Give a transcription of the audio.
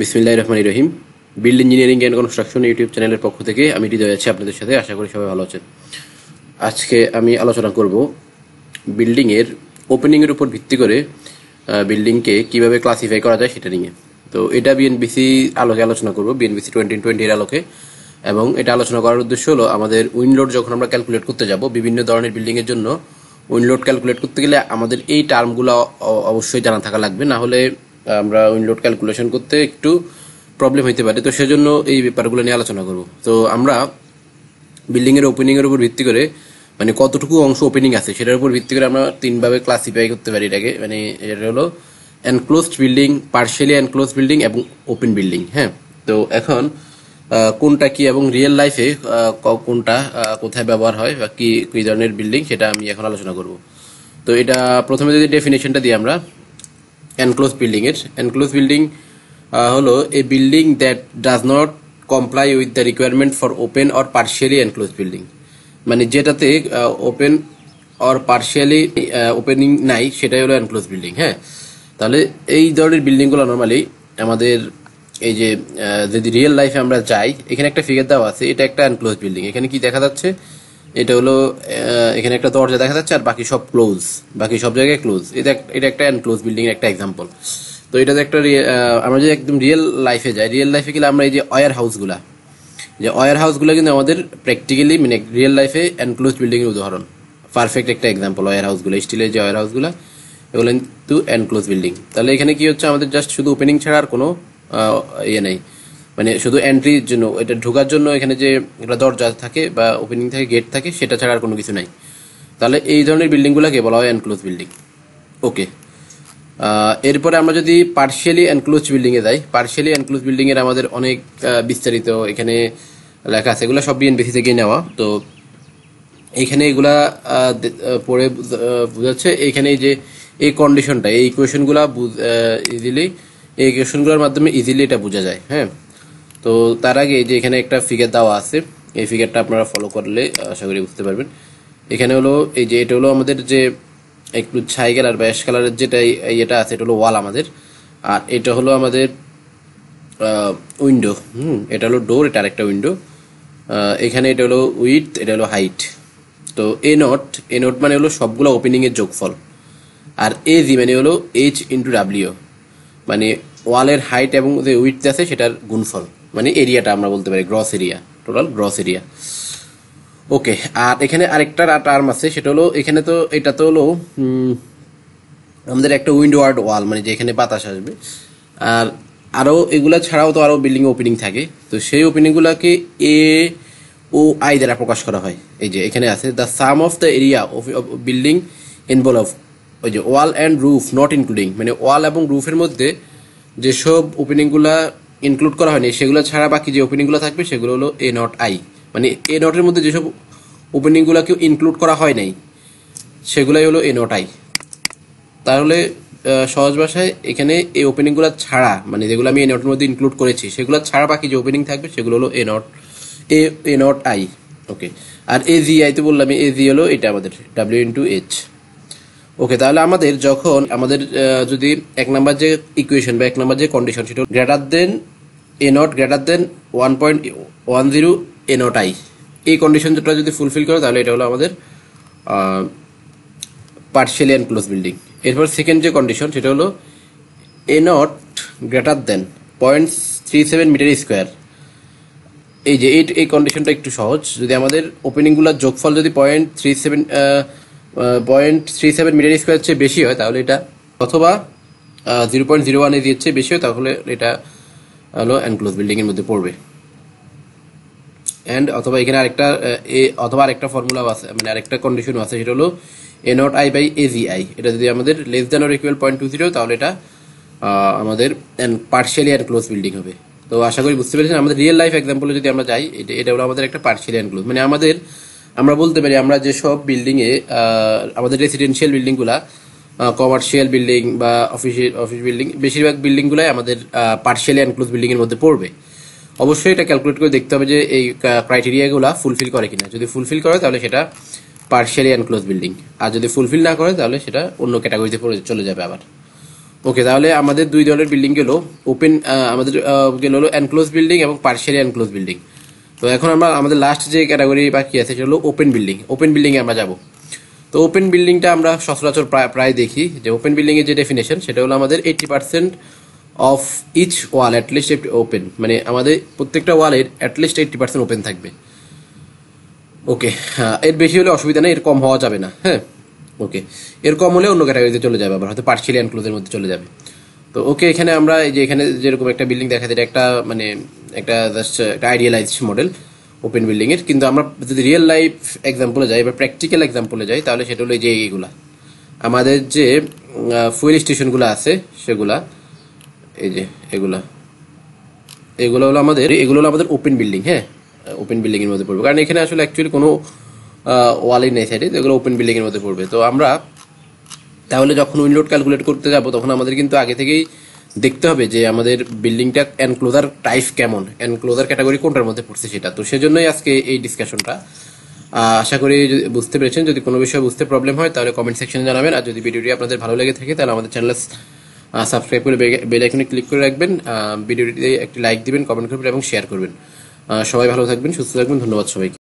বিসমিল্লাহ রহমান রহিম build engineering and construction YouTube চ্যানেলের পক্ষ থেকে আমি হৃদয় আছি আপনাদের সাথে আশা করি সবাই ভালো আছেন আজকে আমি আলোচনা করব বিল্ডিংয়ের ওপেনিংয়ের উপর ভিত্তি করে বিল্ডিংকে কিভাবে ক্লাসিফাই করা যায় সেটা নিয়ে তো এটা বিএনবিসি আলোকে আলোচনা করব বিএনবিসি টোয়েন্টি টোয়েন্টির আলোকে এবং এটা আলোচনা করার উদ্দেশ্য হলো আমাদের উইনলোড যখন আমরা ক্যালকুলেট করতে যাব বিভিন্ন ধরনের বিল্ডিংয়ের জন্য উইনলোড ক্যালকুলেট করতে গেলে আমাদের এই টার্মগুলো অবশ্যই জানা থাকা লাগবে না হলে আমরা উইনলোড ক্যালকুলেশন করতে একটু প্রবলেম হইতে পারে তো সেজন্য এই ব্যাপারগুলো নিয়ে আলোচনা করব তো আমরা বিল্ডিংয়ের ওপেনিংয়ের উপর ভিত্তি করে মানে কতটুকু অংশ ওপেনিং আছে সেটার উপর ভিত্তি করে আমরা তিনভাবে ক্লাসিফাই করতে পারি এটাকে মানে এটা হলো enclosed building partially enclose building এবং ওপেন বিল্ডিং হ্যাঁ তো এখন কোনটা কি এবং রিয়েল লাইফে কোনটা কোথায় ব্যবহার হয় বা কি কী ধরনের বিল্ডিং সেটা আমি এখন আলোচনা করব তো এটা প্রথমে যদি ডেফিনেশনটা দিই আমরা এনক্লোজ বিল্ডিংয়ের এনক্লোজ বিল্ডিং হলো a building that does not comply with the requirement for open or partially enclose building মানে যেটাতে ওপেন অর পার্শিয়ালি ওপেনিং নাই সেটাই হলো এনক্লোজ বিল্ডিং হ্যাঁ তাহলে এই ধরনের বিল্ডিংগুলো নর্মালি আমাদের এই যে uh, যদি রিয়েল লাইফে আমরা যাই এখানে একটা ফিগার দেওয়া আছে এটা একটা এনক্লোজ বিল্ডিং এখানে কি দেখা যাচ্ছে এটা হলো এখানে একটা দরজা দেখা যাচ্ছে আর বাকি সব ক্লোজ বাকি সব জায়গায় ক্লোজ এটা এটা একটা এনক্লোজ বিল্ডিং একটা এক্সাম্পল তো এটা একটা আমরা যদি একদম রিয়েল লাইফে যাই রিয়েল লাইফে গেলে আমরা এই যে ওয়ার হাউসগুলা যে ওয়ার হাউসগুলো কিন্তু আমাদের প্র্যাকটিক্যালি মানে রিয়েল লাইফে এনক্লোজ বিল্ডিংয়ের উদাহরণ পারফেক্ট একটা এক্সাম্পল ওয়ার হাউসগুলো স্টিলের যে ওয়ার হাউসগুলো এগুলো কিন্তু এনক্লোজ বিল্ডিং তাহলে এখানে কি হচ্ছে আমাদের জাস্ট শুধু ওপেনিং ছাড়া আর কোনো ইয়ে নেই মানে শুধু এন্ট্রির জন্য এটা ঢোকার জন্য এখানে যে একটা দরজা থাকে বা ওপেনিং থাকে গেট থাকে সেটা ছাড়া আর কোনো কিছু নাই তাহলে এই ধরনের বিল্ডিংগুলোকে বলা হয় এনক্লোজ বিল্ডিং ওকে এরপরে আমরা যদি পার্শিয়ালি এনক্লোজ বিল্ডিংয়ে যাই পার্শিয়ালি এনক্লোজ বিল্ডিংয়ের আমাদের অনেক বিস্তারিত এখানে লেখা আছে এগুলো সব বিএনপিসি থেকে নেওয়া তো এখানে এগুলা পড়ে বোঝাচ্ছে এখানে যে এই কন্ডিশনটা এই ইকুয়েশনগুলা ইজিলি এই ইকুয়েশনগুলোর মাধ্যমে ইজিলি এটা বোঝা যায় হ্যাঁ তো তার আগে যে এখানে একটা ফিগার দেওয়া আছে এই ফিগারটা আপনারা ফলো করলে আশা করি বুঝতে পারবেন এখানে হলো এই যে এটা হলো আমাদের যে একটু ছাই কালার বা কালারের যেটা এটা আছে এটা হলো ওয়াল আমাদের আর এটা হলো আমাদের উইন্ডো হুম এটা হলো ডোর এটা আরেকটা উইন্ডো এখানে এটা হলো উইথ এটা হলো হাইট তো এ নট এ নট মানে হলো সবগুলো ওপেনিংয়ের যোগফল আর এ জি মানে হলো এইচ ইন্টু ডাব্লিউ মানে ওয়ালের হাইট এবং যে উইথ আছে সেটার গুণফল মানে এরিয়াটা আমরা বলতে পারি gross area total gross area okay আর এখানে আরেকটা টার্ম আছে সেটা হলো এখানে তো এটা তো হলো আমাদের একটা উইন্ডোয়ার্ড ওয়াল মানে যেখানে বাতাস আসবে আর আরও এগুলা ছাড়াও তো আরও বিল্ডিং ওপেনিং থাকে তো সেই ওপেনিংগুলোকে এ ও আই দ্বারা প্রকাশ করা হয় এই যে এখানে আছে the sum of the area of building involve ওই যে wall and roof not including মানে ওয়াল এবং রুফের মধ্যে যেসব ওপেনিংগুলা ইনক্লুড করা হয়নি সেগুলো ছাড়া বাকি যে ওপেনিংগুলো থাকবে সেগুলো হলো এ নট আই মানে এ নটের মধ্যে যেসব ওপেনিংগুলোকেও ইনক্লুড করা হয় নাই সেগুলাই হলো এ নট আই তাহলে সহজ ভাষায় এখানে এই ওপেনিংগুলো ছাড়া মানে যেগুলো আমি এ নটের মধ্যে ইনক্লুড করেছি সেগুলো ছাড়া বাকি যে ওপেনিং থাকবে সেগুলো হলো A naught A A naught I okay আর এ জি আই তো বললাম এ জি হলো এটা আমাদের ডাব্লিউ ইন্টু এইচ ওকে তাহলে আমাদের যখন আমাদের যদি এক নাম্বার যে ইকুয়েশন বা এক নাম্বার যে কন্ডিশন সেটা greater than A naught greater than one point one zero A naught I এই কন্ডিশনটা যদি ফুলফিল করে তাহলে এটা হলো আমাদের পার্শিয়ালি অ্যান্ড ক্লোজ বিল্ডিং এরপর সেকেন্ড যে কন্ডিশন সেটা হলো A naught greater than point three seven metre square এই যে এইট এই কন্ডিশনটা একটু সহজ যদি আমাদের ওপেনিংগুলোর যোগফল যদি point three seven point three seven metre square চেয়ে বেশি হয় তাহলে এটা অথবা জিরো পয়েন্ট জিরো ওয়ান এর বেশি হয় তাহলে এটা হলো এনক্লোজ বিল্ডিংয়ের মধ্যে পড়বে অ্যান্ড অথবা এখানে আরেকটা এ অথবা আরেকটা ফর্মুলাও আছে মানে আরেকটা কন্ডিশনও আছে সেটা হলো A naught I by A G I এটা যদি আমাদের less than or equal point two zero তাহলে এটা আমাদের পার্শিয়ালি ক্লোজ বিল্ডিং হবে তো আশা করি বুঝতে পেরেছেন আমাদের রিয়েল লাইফ এক্সাম্পলে যদি আমরা যাই এটা এটা হলো আমাদের একটা পার্শিয়ালি ক্লোজ মানে আমাদের আমরা বলতে পারি আমরা যেসব বিল্ডিংয়ে আমাদের রেসিডেন্সিয়াল বিল্ডিংগুলা কমার্শিয়াল বিল্ডিং বা অফিস অফিস বিল্ডিং বেশিরভাগ বিল্ডিংগুলাই আমাদের পার্শিয়ালি বিল্ডিং বিল্ডিংয়ের মধ্যে পড়বে অবশ্যই এটা ক্যালকুলেট করে দেখতে হবে যে এই ক্রাইটেরিয়াগুলো ফুলফিল করে কিনা যদি ফুলফিল করে তাহলে সেটা পার্শিয়ালি এনক্লোজ বিল্ডিং আর যদি ফুলফিল না করে তাহলে সেটা অন্য ক্যাটাগরিতে চলে যাবে আবার ওকে তাহলে আমাদের দুই ধরনের বিল্ডিং গেলো ওপেন আমাদের গেলো হলো অ্যানক্লোজ বিল্ডিং এবং পার্শিয়ালি অ্যানক্লোজ বিল্ডিং তো এখন আমরা আমাদের লাস্ট যে ক্যাটাগরি বাকি আছে সেটা হলো ওপেন বিল্ডিং ওপেন বিল্ডিংয়ে আমরা যাবো তো ওপেন বিল্ডিংটা আমরা সচরাচর প্রায় প্রায় দেখি যে ওপেন এর যে ডেফিনেশন সেটা হলো আমাদের eighty percent of each wall at least open মানে আমাদের প্রত্যেকটা ওয়ালের অ্যাটলিস্ট এইটটি পার্সেন্ট ওপেন থাকবে ওকে এর বেশি হলে অসুবিধা নেই এর কম হওয়া যাবে না হ্যাঁ ওকে এর কম হলে অন্য ক্যাটাগরিতে চলে যাবে আবার হয়তো পার্সিয়ালি অ্যানক্লোজের মধ্যে চলে যাবে তো ওকে এখানে আমরা যে এখানে যেরকম একটা বিল্ডিং দেখা যায় একটা মানে একটা জাস্ট একটা আইডিয়ালাইজড মডেল ওপেন বিল্ডিংয়ের কিন্তু আমরা যদি রিয়েল লাইফ এক্সাম্পলে যাই বা প্র্যাকটিক্যাল এক্সাম্পলে যাই তাহলে সেটা হলো যে এইগুলা আমাদের যে ফুয়েল স্টেশনগুলো আছে সেগুলা এই যে এগুলা এগুলো হলো আমাদের এগুলো হলো আমাদের ওপেন বিল্ডিং হ্যাঁ ওপেন বিল্ডিংয়ের মধ্যে পড়বে কারণ এখানে আসলে অ্যাকচুয়ালি কোনো ওয়ালই নেই সাইডে তো এগুলো ওপেন বিল্ডিংয়ের মধ্যে পড়বে তো আমরা তাহলে যখন উইনলোড ক্যালকুলেট করতে যাবো তখন আমাদের কিন্তু আগে থেকেই দেখতে হবে যে আমাদের বিল্ডিংটা এনক্লোজার টাইপ কেমন এনক্লোজার ক্যাটাগরি কোনটার মধ্যে পড়ছে সেটা তো সেজন্যই আজকে এই ডিসকাশনটা আশা করি বুঝতে পেরেছেন যদি কোনো বিষয়ে বুঝতে প্রবলেম হয় তাহলে কমেন্ট সেকশনে জানাবেন আর যদি ভিডিওটি আপনাদের ভালো লেগে থাকে তাহলে আমাদের চ্যানেল সাবস্ক্রাইব করে বেল আইকনে ক্লিক করে রাখবেন ভিডিওটিতে একটি লাইক দিবেন কমেন্ট করবেন এবং শেয়ার করবেন সবাই ভালো থাকবেন সুস্থ থাকবেন ধন্যবাদ সবাইকে